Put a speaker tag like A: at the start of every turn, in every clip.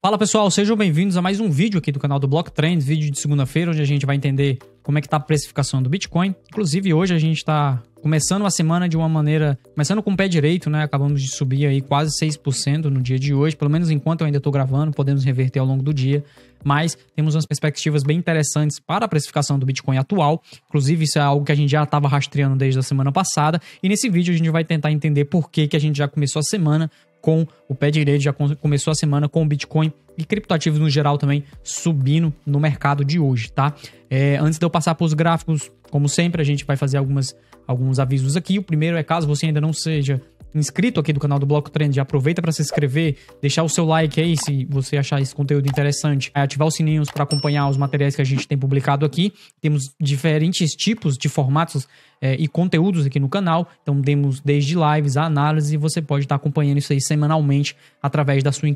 A: Fala pessoal, sejam bem-vindos a mais um vídeo aqui do canal do Block Trends, vídeo de segunda-feira, onde a gente vai entender como é que está a precificação do Bitcoin. Inclusive, hoje a gente está começando a semana de uma maneira, começando com o pé direito, né? Acabamos de subir aí quase 6% no dia de hoje, pelo menos enquanto eu ainda estou gravando, podemos reverter ao longo do dia, mas temos umas perspectivas bem interessantes para a precificação do Bitcoin atual. Inclusive, isso é algo que a gente já estava rastreando desde a semana passada, e nesse vídeo a gente vai tentar entender por que, que a gente já começou a semana com o pé direito, já começou a semana com o Bitcoin e criptoativos no geral também subindo no mercado de hoje, tá? É, antes de eu passar para os gráficos, como sempre, a gente vai fazer algumas, alguns avisos aqui. O primeiro é caso você ainda não seja inscrito aqui do canal do Bloco Trend, já aproveita para se inscrever, deixar o seu like aí se você achar esse conteúdo interessante, é ativar os sininhos para acompanhar os materiais que a gente tem publicado aqui. Temos diferentes tipos de formatos é, e conteúdos aqui no canal, então temos desde lives a análise, você pode estar tá acompanhando isso aí semanalmente através da sua,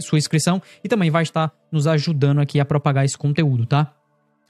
A: sua inscrição e também vai estar nos ajudando aqui a propagar esse conteúdo, tá?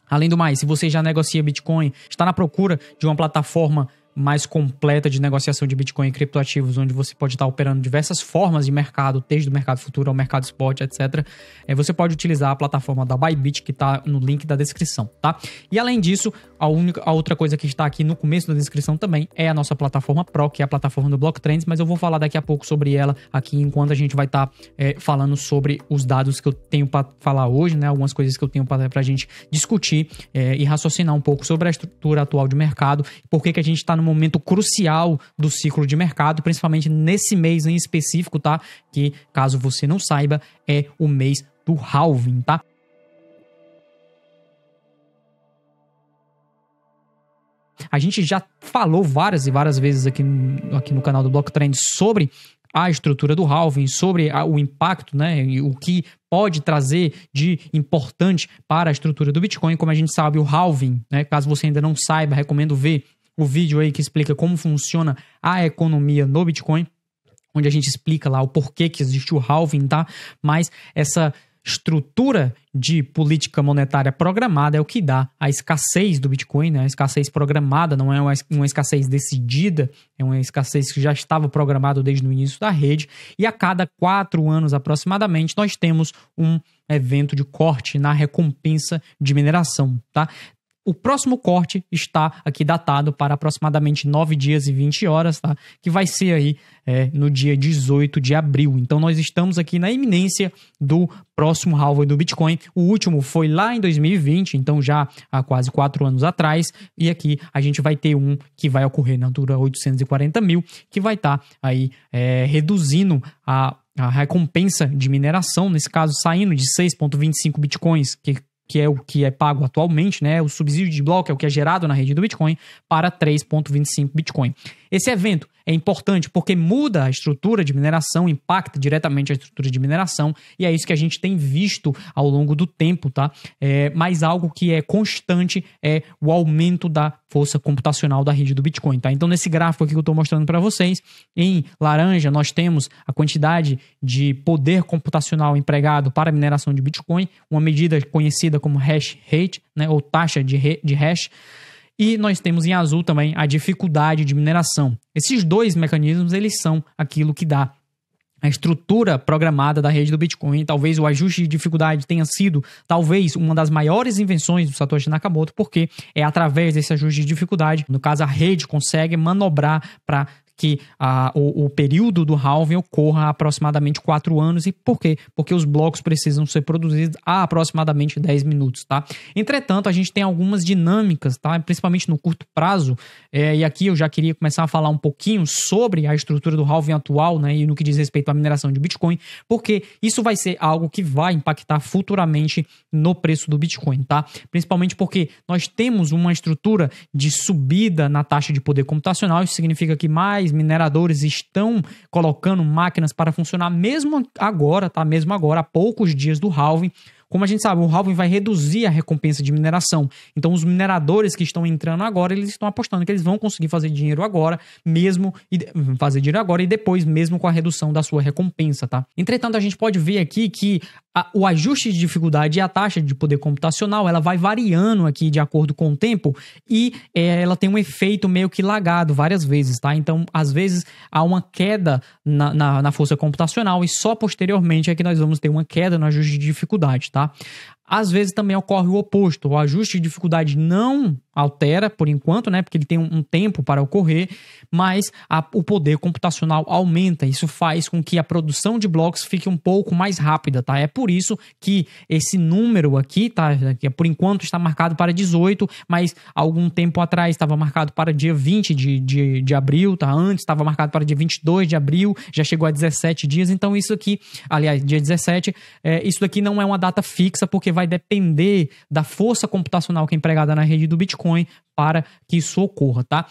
A: Além do mais, se você já negocia Bitcoin, está na procura de uma plataforma mais completa de negociação de Bitcoin e criptoativos, onde você pode estar operando diversas formas de mercado, desde o mercado futuro ao mercado spot, etc. É, você pode utilizar a plataforma da Bybit, que está no link da descrição, tá? E além disso, a, única, a outra coisa que está aqui no começo da descrição também é a nossa plataforma Pro, que é a plataforma do Blocktrends, mas eu vou falar daqui a pouco sobre ela aqui, enquanto a gente vai estar tá, é, falando sobre os dados que eu tenho para falar hoje, né? Algumas coisas que eu tenho para a gente discutir é, e raciocinar um pouco sobre a estrutura atual de mercado, por que, que a gente está no momento crucial do ciclo de mercado, principalmente nesse mês em específico, tá? Que, caso você não saiba, é o mês do halving, tá? A gente já falou várias e várias vezes aqui, aqui no canal do Block Trend sobre a estrutura do halving, sobre a, o impacto, né, o que pode trazer de importante para a estrutura do Bitcoin. Como a gente sabe, o halving, né, caso você ainda não saiba, recomendo ver o vídeo aí que explica como funciona a economia no Bitcoin, onde a gente explica lá o porquê que existe o halving, tá? Mas essa estrutura de política monetária programada é o que dá a escassez do Bitcoin, né? A escassez programada não é uma escassez decidida, é uma escassez que já estava programada desde o início da rede. E a cada quatro anos aproximadamente nós temos um evento de corte na recompensa de mineração, tá? O próximo corte está aqui datado para aproximadamente 9 dias e 20 horas, tá? Que vai ser aí é, no dia 18 de abril. Então nós estamos aqui na iminência do próximo halving do Bitcoin. O último foi lá em 2020, então já há quase 4 anos atrás. E aqui a gente vai ter um que vai ocorrer na altura 840 mil, que vai estar tá aí é, reduzindo a a recompensa de mineração, nesse caso saindo de 6,25 bitcoins, que que é o que é pago atualmente, né, o subsídio de bloco, é o que é gerado na rede do Bitcoin, para 3.25 Bitcoin. Esse evento é importante porque muda a estrutura de mineração, impacta diretamente a estrutura de mineração, e é isso que a gente tem visto ao longo do tempo, tá? É, mas algo que é constante é o aumento da força computacional da rede do Bitcoin, tá? Então, nesse gráfico aqui que eu estou mostrando para vocês, em laranja nós temos a quantidade de poder computacional empregado para a mineração de Bitcoin, uma medida conhecida como hash rate, né, ou taxa de, de hash. E nós temos em azul também a dificuldade de mineração. Esses dois mecanismos, eles são aquilo que dá a estrutura programada da rede do Bitcoin, talvez o ajuste de dificuldade tenha sido talvez uma das maiores invenções do Satoshi Nakamoto, porque é através desse ajuste de dificuldade, no caso a rede consegue manobrar para que ah, o, o, período do halving ocorra aproximadamente 4 anos. E por quê? Porque os blocos precisam ser produzidos a aproximadamente 10 minutos, tá? Entretanto, a gente tem algumas dinâmicas, tá? Principalmente no curto prazo, é, e aqui eu já queria começar a falar um pouquinho sobre a estrutura do halving atual, né? E no que diz respeito à mineração de Bitcoin, porque isso vai ser algo que vai impactar futuramente no preço do Bitcoin, tá? Principalmente porque nós temos uma estrutura de subida na taxa de poder computacional, isso significa que mais mineradores estão colocando máquinas para funcionar mesmo agora, tá? Mesmo agora, há poucos dias do halving, como a gente sabe, o halving vai reduzir a recompensa de mineração. Então, os mineradores que estão entrando agora, eles estão apostando que eles vão conseguir fazer dinheiro agora, mesmo e hum, fazer dinheiro agora e depois mesmo com a redução da sua recompensa, tá? Entretanto, a gente pode ver aqui que a, o ajuste de dificuldade e a taxa de poder computacional, ela vai variando aqui de acordo com o tempo e é, ela tem um efeito meio que lagado várias vezes, tá? Então, às vezes há uma queda na, na, na força computacional e só posteriormente é que nós vamos ter uma queda no ajuste de dificuldade, tá? tá? Às vezes também ocorre o oposto, o ajuste de dificuldade não altera por enquanto, né, porque ele tem um, tempo para ocorrer, mas a, o poder computacional aumenta. Isso faz com que a produção de blocos fique um pouco mais rápida, tá? É por isso que esse número aqui, tá, que por enquanto está marcado para 18, mas algum tempo atrás estava marcado para dia 20 de, de, de abril, tá? Antes estava marcado para dia 22 de abril, já chegou a 17 dias, então isso aqui, aliás, dia 17, é, isso daqui não é uma data fixa, porque vai depender da força computacional que é empregada na rede do Bitcoin para que isso ocorra, tá?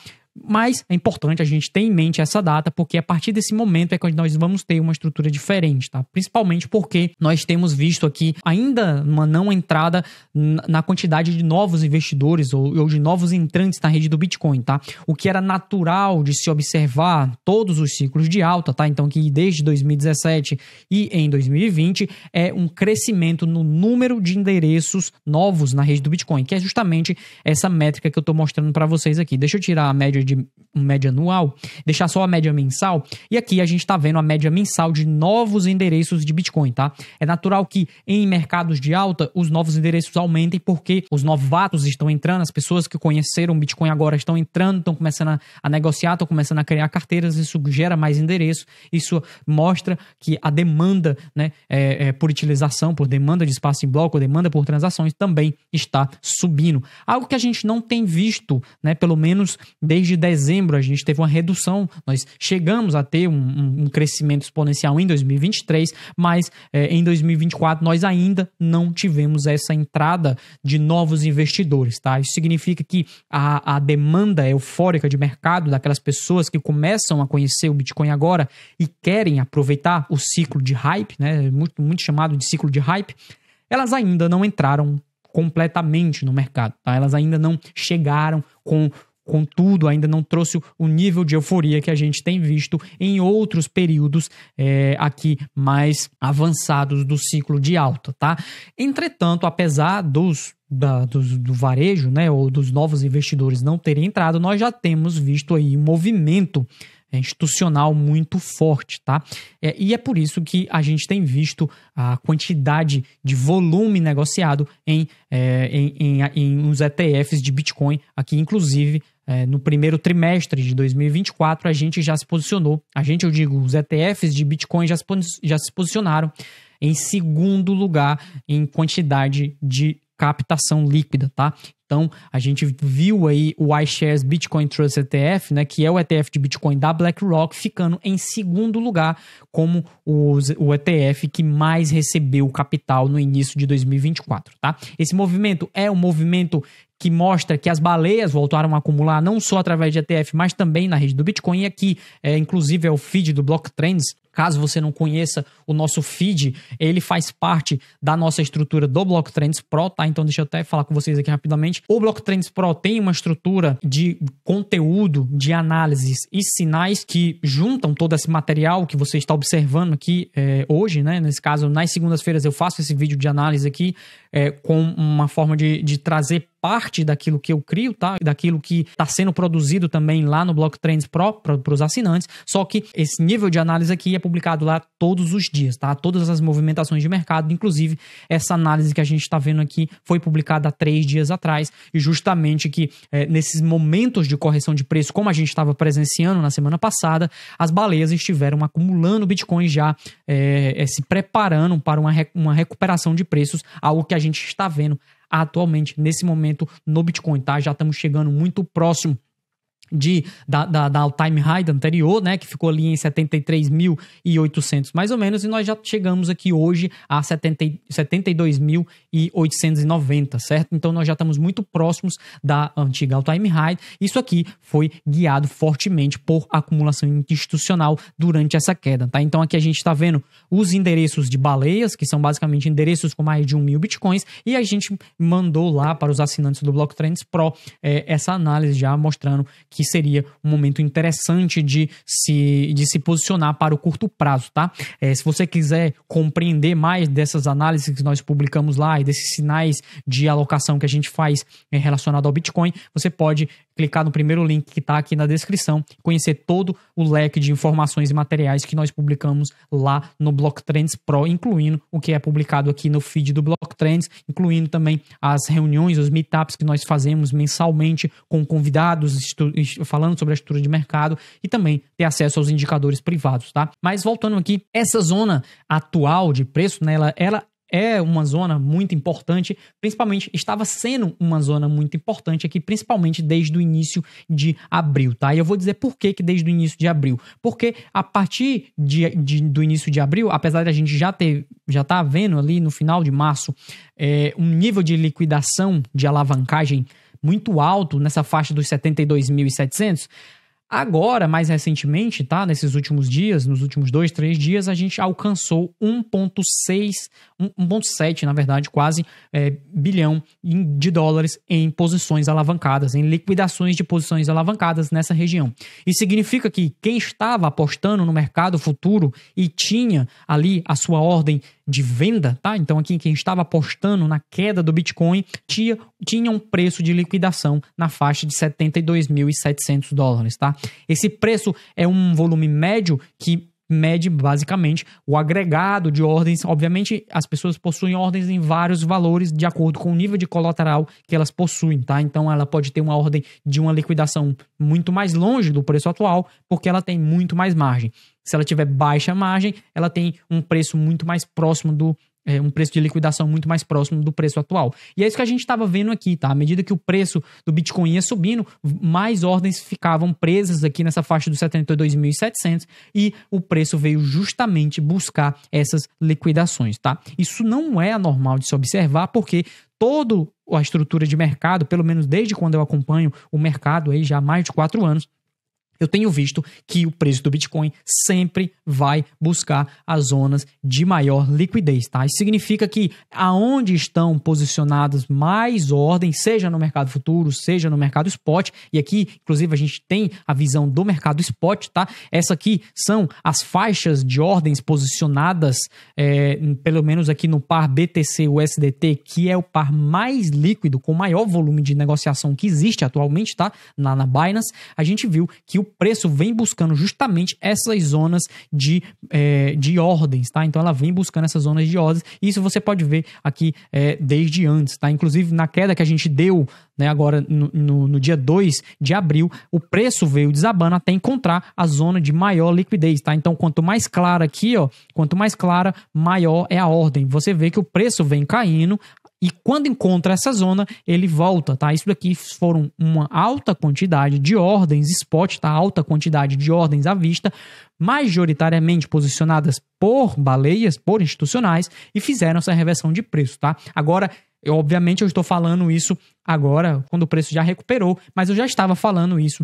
A: Mas é importante a gente ter em mente essa data, porque a partir desse momento é que nós vamos ter uma estrutura diferente, tá? Principalmente porque nós temos visto aqui ainda uma não entrada na quantidade de novos investidores ou, de novos entrantes na rede do Bitcoin, tá? O que era natural de se observar todos os ciclos de alta, tá? Então que desde 2017 e em 2020 é um crescimento no número de endereços novos na rede do Bitcoin, que é justamente essa métrica que eu tô mostrando para vocês aqui. Deixa eu tirar a média de média anual, deixar só a média mensal. E aqui a gente está vendo a média mensal de novos endereços de Bitcoin, tá? É natural que em mercados de alta os novos endereços aumentem porque os novatos estão entrando, as pessoas que conheceram Bitcoin agora estão entrando, estão começando a, a negociar, estão começando a criar carteiras, isso gera mais endereço, isso mostra que a demanda né, é, é, por utilização, por demanda de espaço em bloco, demanda por transações também está subindo. Algo que a gente não tem visto, né, pelo menos desde de dezembro a gente teve uma redução, nós chegamos a ter um, um crescimento exponencial em 2023, mas é, em 2024 nós ainda não tivemos essa entrada de novos investidores, tá? Isso significa que a, a demanda eufórica de mercado daquelas pessoas que começam a conhecer o Bitcoin agora e querem aproveitar o ciclo de hype, né? Muito, muito chamado de ciclo de hype, elas ainda não entraram completamente no mercado, tá? Elas ainda não chegaram com Contudo, ainda não trouxe o nível de euforia que a gente tem visto em outros períodos é, aqui mais avançados do ciclo de alta, tá? Entretanto, apesar dos da, do, do, varejo, né, ou dos novos investidores não terem entrado, nós já temos visto aí um movimento eh, institucional muito forte, tá? É, e é por isso que a gente tem visto a quantidade de volume negociado em, é, em, em, em uns ETFs de Bitcoin aqui, inclusive é, no primeiro trimestre de 2024, a gente já se posicionou. A gente, eu digo, os ETFs de Bitcoin já se, já se posicionaram em segundo lugar em quantidade de captação líquida, tá? Então, a gente viu aí o iShares Bitcoin Trust ETF, né, que é o ETF de Bitcoin da BlackRock, ficando em segundo lugar como os, o ETF que mais recebeu capital no início de 2024, tá? Esse movimento é um movimento que mostra que as baleias voltaram a acumular não só através de ETF, mas também na rede do Bitcoin. E aqui, é, inclusive, é o feed do Block Trends. Caso você não conheça o nosso feed, ele faz parte da nossa estrutura do Block Trends Pro, tá? Então deixa eu até falar com vocês aqui rapidamente. O BlockTrends Pro tem uma estrutura de conteúdo, de análises e sinais que juntam todo esse material que você está observando aqui é, hoje, né? Nesse caso, nas segundas-feiras eu faço esse vídeo de análise aqui é, com uma forma de, de trazer parte daquilo que eu crio, tá? Daquilo que está sendo produzido também lá no Block Trends Pro para os assinantes. Só que esse nível de análise aqui é publicado lá todos os dias, tá? Todas as movimentações de mercado, inclusive essa análise que a gente está vendo aqui foi publicada há três dias atrás e justamente que é, nesses momentos de correção de preço, como a gente estava presenciando na semana passada, as baleias estiveram acumulando Bitcoin já é, é, se preparando para uma, uma recuperação de preços, algo que a gente está vendo atualmente, nesse momento, no Bitcoin, tá? Já estamos chegando muito próximo de, da, da, da time high anterior, né, que ficou ali em 73.800 mais ou menos, e nós já chegamos aqui hoje a 72.890, certo? Então nós já estamos muito próximos da antiga time high. Isso aqui foi guiado fortemente por acumulação institucional durante essa queda, tá? Então aqui a gente está vendo os endereços de baleias, que são basicamente endereços com mais de 1 mil bitcoins, e a gente mandou lá para os assinantes do Block Trends Pro é, essa análise já mostrando que seria um momento interessante de se, de se posicionar para o curto prazo, tá? É, se você quiser compreender mais dessas análises que nós publicamos lá e desses sinais de alocação que a gente faz é, relacionado ao Bitcoin, você pode clicar no primeiro link que está aqui na descrição, conhecer todo o leque de informações e materiais que nós publicamos lá no Block Trends Pro, incluindo o que é publicado aqui no feed do Block Trends, incluindo também as reuniões, os meetups que nós fazemos mensalmente com convidados falando sobre a estrutura de mercado e também ter acesso aos indicadores privados, tá? Mas voltando aqui, essa zona atual de preço, né, ela, ela é uma zona muito importante, principalmente estava sendo uma zona muito importante aqui, principalmente desde o início de abril, tá? E eu vou dizer por que, que desde o início de abril. Porque a partir de, de do início de abril, apesar de a gente já ter já tá vendo ali no final de março é, um nível de liquidação de alavancagem muito alto nessa faixa dos 72.700, Agora, mais recentemente, tá? Nesses últimos dias, nos últimos dois, três dias, a gente alcançou 1,6, 1,7, na verdade, quase é, bilhão de dólares em posições alavancadas, em liquidações de posições alavancadas nessa região. Isso significa que quem estava apostando no mercado futuro e tinha ali a sua ordem de venda, tá? Então aqui quem estava apostando na queda do Bitcoin tinha, tinha um preço de liquidação na faixa de 72.700 dólares, tá? Esse preço é um volume médio que mede basicamente o agregado de ordens. Obviamente, as pessoas possuem ordens em vários valores de acordo com o nível de colateral que elas possuem, tá? Então, ela pode ter uma ordem de uma liquidação muito mais longe do preço atual, porque ela tem muito mais margem. Se ela tiver baixa margem, ela tem um preço muito mais próximo do é, um preço de liquidação muito mais próximo do preço atual. E é isso que a gente estava vendo aqui, tá? À medida que o preço do Bitcoin ia subindo, mais ordens ficavam presas aqui nessa faixa dos 72.700 e o preço veio justamente buscar essas liquidações, tá? Isso não é anormal de se observar porque todo a estrutura de mercado, pelo menos desde quando eu acompanho o mercado aí já há mais de quatro anos, eu tenho visto que o preço do Bitcoin sempre vai buscar as zonas de maior liquidez, tá? Isso significa que aonde estão posicionadas mais ordens, seja no mercado futuro, seja no mercado spot, e aqui, inclusive, a gente tem a visão do mercado spot, tá? Essa aqui são as faixas de ordens posicionadas, é, pelo menos aqui no par BTC-USDT, que é o par mais líquido, com maior volume de negociação que existe atualmente, tá? Lá na Binance, a gente viu que o preço vem buscando justamente essas zonas de, é, de ordens, tá? Então ela vem buscando essas zonas de ordens. E isso você pode ver aqui é, desde antes, tá? Inclusive na queda que a gente deu né, agora no, no, no dia 2 de abril, o preço veio desabando até encontrar a zona de maior liquidez, tá? Então quanto mais clara aqui, ó, quanto mais clara, maior é a ordem. Você vê que o preço vem caindo e quando encontra essa zona, ele volta, tá? Isso daqui foram uma alta quantidade de ordens spot, tá? Alta quantidade de ordens à vista, majoritariamente posicionadas por baleias, por institucionais, e fizeram essa reversão de preço, tá? Agora, eu, obviamente, eu estou falando isso agora, quando o preço já recuperou, mas eu já estava falando isso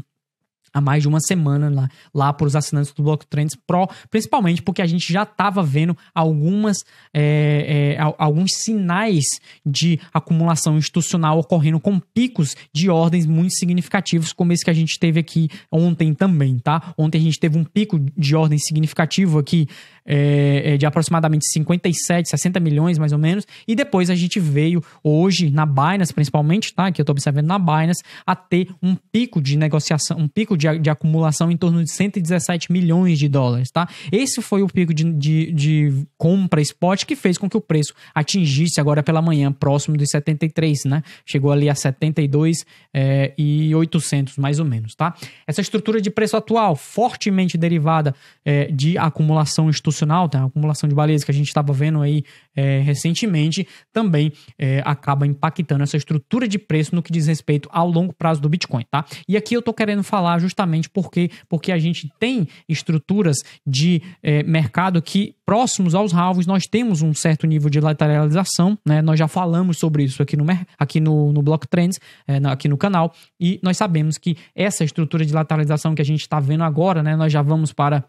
A: há mais de uma semana lá, lá para os assinantes do Block Trends Pro, principalmente porque a gente já estava vendo algumas é, é, alguns sinais de acumulação institucional ocorrendo com picos de ordens muito significativos, como esse que a gente teve aqui ontem também, tá? Ontem a gente teve um pico de ordem significativo aqui é, é, de aproximadamente 57, 60 milhões mais ou menos. E depois a gente veio hoje na Binance, principalmente, tá? Que eu tô observando na Binance, a ter um pico de negociação, um pico de, de acumulação em torno de 117 milhões de dólares, tá? Esse foi o pico de, de, de compra spot que fez com que o preço atingisse agora pela manhã, próximo dos 73, né? Chegou ali a 72 é, e 800 mais ou menos, tá? Essa estrutura de preço atual, fortemente derivada é, de acumulação institucional institucional, tem tá? a acumulação de baleias que a gente estava vendo aí é, recentemente, também é, acaba impactando essa estrutura de preço no que diz respeito ao longo prazo do Bitcoin, tá? E aqui eu estou querendo falar justamente porque, porque a gente tem estruturas de é, mercado que próximos aos halvos nós temos um certo nível de lateralização, né? Nós já falamos sobre isso aqui no, aqui no, no Block Trends, é, aqui no canal, e nós sabemos que essa estrutura de lateralização que a gente está vendo agora, né? Nós já vamos para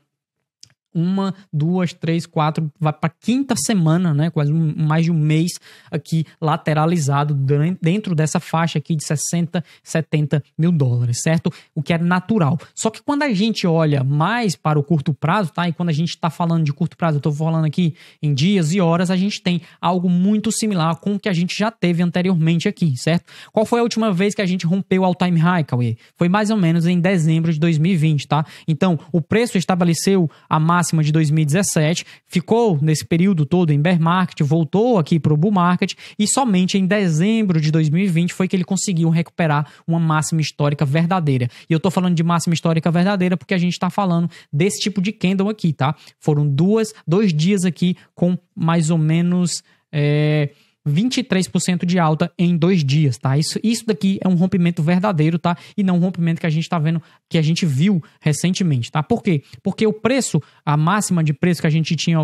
A: uma, duas, três, quatro, vai para quinta semana, né? Quase um, mais de um mês aqui lateralizado dentro dessa faixa aqui de 60, 70 mil dólares, certo? O que é natural. Só que quando a gente olha mais para o curto prazo, tá? E quando a gente está falando de curto prazo, eu estou falando aqui em dias e horas, a gente tem algo muito similar com o que a gente já teve anteriormente aqui, certo? Qual foi a última vez que a gente rompeu o all-time high, Cauê? Foi mais ou menos em dezembro de 2020, tá? Então, o preço estabeleceu a marca máxima de 2017, ficou nesse período todo em bear market, voltou aqui para o bull market e somente em dezembro de 2020 foi que ele conseguiu recuperar uma máxima histórica verdadeira. E eu estou falando de máxima histórica verdadeira porque a gente está falando desse tipo de candle aqui, tá? Foram duas, dois dias aqui com mais ou menos é, 23% de alta em dois dias, tá? Isso, isso daqui é um rompimento verdadeiro, tá? E não um rompimento que a gente tá vendo, que a gente viu recentemente, tá? Por quê? Porque o preço, a máxima de preço que a gente tinha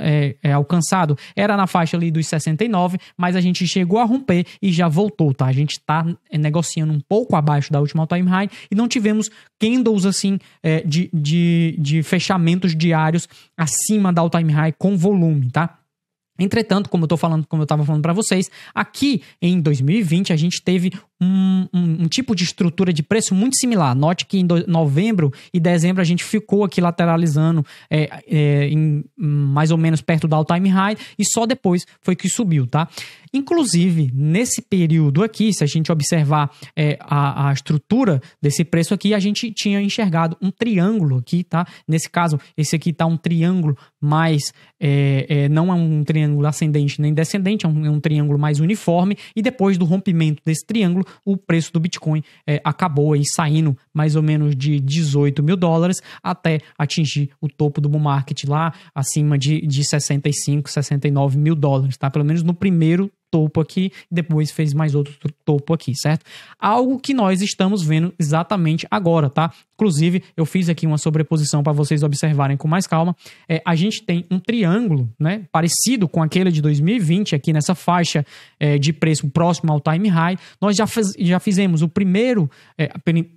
A: é, é, alcançado era na faixa ali dos 69, mas a gente chegou a romper e já voltou, tá? A gente tá é, negociando um pouco abaixo da última time high e não tivemos candles assim é, de, de, de fechamentos diários acima da all-time high com volume, tá? Entretanto, como eu estou falando, como eu estava falando para vocês, aqui em 2020 a gente teve um, um, um, tipo de estrutura de preço muito similar. Note que em do, novembro e dezembro a gente ficou aqui lateralizando é, é, em, mais ou menos perto do all-time high e só depois foi que subiu, tá? Inclusive, nesse período aqui, se a gente observar é, a, a, estrutura desse preço aqui, a gente tinha enxergado um triângulo aqui, tá? Nesse caso, esse aqui tá um triângulo mais... É, é, não é um triângulo ascendente nem descendente, é um, é um triângulo mais uniforme e depois do rompimento desse triângulo, exemplo, o preço do Bitcoin é, acabou aí saindo mais ou menos de 18 mil dólares até atingir o topo do bull market lá acima de, de 65, 69 mil dólares, tá? Pelo menos no primeiro topo aqui, depois fez mais outro topo aqui, certo? Algo que nós estamos vendo exatamente agora, tá? Inclusive, eu fiz aqui uma sobreposição para vocês observarem com mais calma. É, a gente tem um triângulo, né, parecido com aquele de 2020 aqui nessa faixa é, de preço próximo ao time high. Nós já, já fizemos o primeiro, é,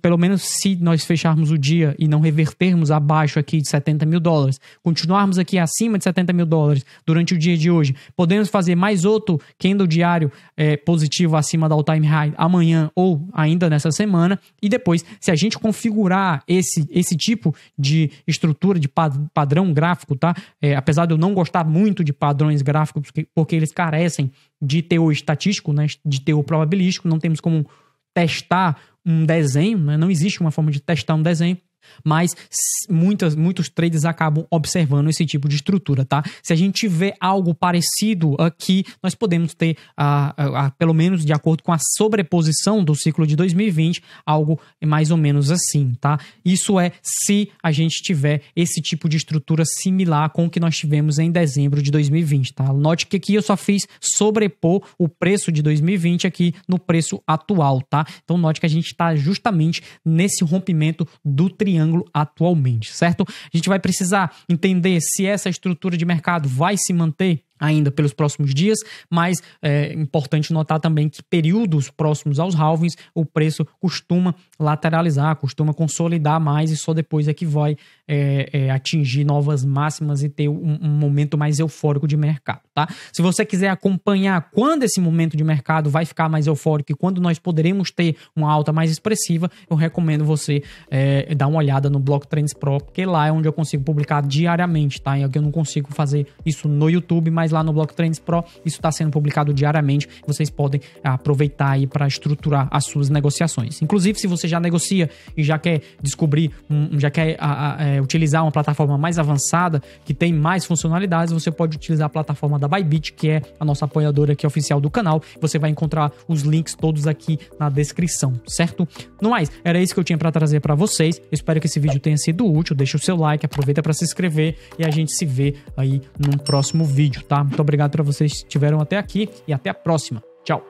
A: pelo menos se nós fecharmos o dia e não revertermos abaixo aqui de 70 mil dólares, continuarmos aqui acima de 70 mil dólares durante o dia de hoje, podemos fazer mais outro candle diário é, positivo acima da all time high amanhã ou ainda nessa semana. E depois, se a gente configurar esse, esse tipo de estrutura, de padrão gráfico, tá? É, apesar de eu não gostar muito de padrões gráficos, porque, porque eles carecem de teor estatístico, né? de teor probabilístico, não temos como testar um desenho, né? não existe uma forma de testar um desenho. Mas muitas, muitos traders acabam observando esse tipo de estrutura, tá? Se a gente tiver algo parecido aqui, nós podemos ter, ah, ah, ah, pelo menos de acordo com a sobreposição do ciclo de 2020, algo mais ou menos assim, tá? Isso é se a gente tiver esse tipo de estrutura similar com o que nós tivemos em dezembro de 2020, tá? Note que aqui eu só fiz sobrepor o preço de 2020 aqui no preço atual, tá? Então note que a gente está justamente nesse rompimento do triângulo ângulo atualmente, certo? A gente vai precisar entender se essa estrutura de mercado vai se manter ainda pelos próximos dias, mas é importante notar também que períodos próximos aos halvings o preço costuma lateralizar, costuma consolidar mais e só depois é que vai é, é, atingir novas máximas e ter um, um, momento mais eufórico de mercado, tá? Se você quiser acompanhar quando esse momento de mercado vai ficar mais eufórico e quando nós poderemos ter uma alta mais expressiva, eu recomendo você é, dar uma olhada no Block Trends Pro, porque lá é onde eu consigo publicar diariamente, tá? É eu não consigo fazer isso no YouTube, mas lá no Block Trends Pro isso está sendo publicado diariamente. Vocês podem ah, aproveitar aí para estruturar as suas negociações. Inclusive, se você já negocia e já quer descobrir, um, já quer a, ah, a, ah, é, utilizar uma plataforma mais avançada, que tem mais funcionalidades, você pode utilizar a plataforma da Bybit, que é a nossa apoiadora aqui oficial do canal. Você vai encontrar os links todos aqui na descrição, certo? No mais, era isso que eu tinha para trazer para vocês. espero que esse vídeo tenha sido útil. Deixa o seu like, aproveita para se inscrever e a gente se vê aí num próximo vídeo, tá? tá? Muito obrigado para vocês que estiveram até aqui e até a próxima. Tchau!